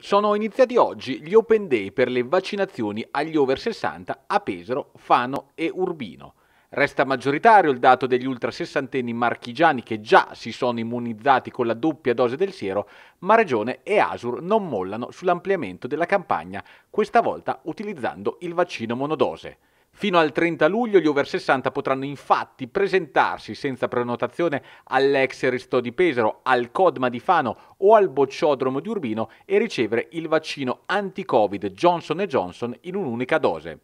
Sono iniziati oggi gli Open Day per le vaccinazioni agli over 60 a Pesaro, Fano e Urbino. Resta maggioritario il dato degli ultra sessantenni marchigiani che già si sono immunizzati con la doppia dose del siero, ma Regione e Asur non mollano sull'ampliamento della campagna, questa volta utilizzando il vaccino monodose. Fino al 30 luglio gli over 60 potranno infatti presentarsi senza prenotazione all'ex Ristò di Pesaro, al Codma di Fano o al Bocciodromo di Urbino e ricevere il vaccino anti-Covid Johnson Johnson in un'unica dose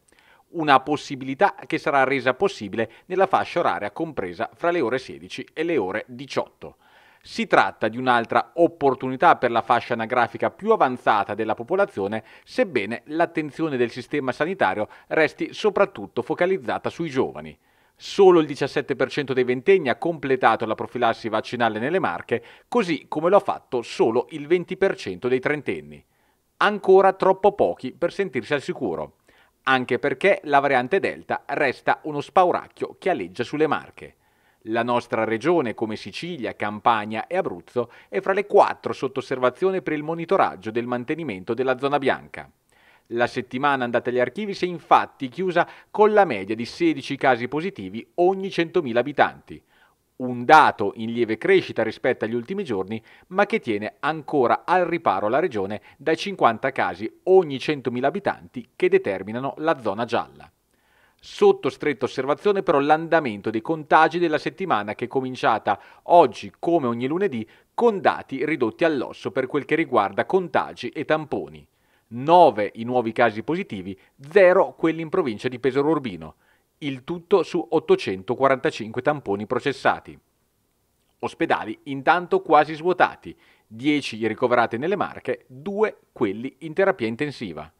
una possibilità che sarà resa possibile nella fascia oraria compresa fra le ore 16 e le ore 18. Si tratta di un'altra opportunità per la fascia anagrafica più avanzata della popolazione, sebbene l'attenzione del sistema sanitario resti soprattutto focalizzata sui giovani. Solo il 17% dei ventenni ha completato la profilassi vaccinale nelle Marche, così come lo ha fatto solo il 20% dei trentenni. Ancora troppo pochi per sentirsi al sicuro, anche perché la variante Delta resta uno spauracchio che aleggia sulle Marche. La nostra regione, come Sicilia, Campania e Abruzzo, è fra le quattro sotto osservazione per il monitoraggio del mantenimento della zona bianca. La settimana andata agli archivi si è infatti chiusa con la media di 16 casi positivi ogni 100.000 abitanti, un dato in lieve crescita rispetto agli ultimi giorni, ma che tiene ancora al riparo la regione dai 50 casi ogni 100.000 abitanti che determinano la zona gialla. Sotto stretta osservazione però l'andamento dei contagi della settimana che è cominciata oggi come ogni lunedì con dati ridotti all'osso per quel che riguarda contagi e tamponi. 9 i nuovi casi positivi, 0 quelli in provincia di Pesaro Urbino, il tutto su 845 tamponi processati. Ospedali intanto quasi svuotati, 10 ricoverati nelle Marche, 2 quelli in terapia intensiva.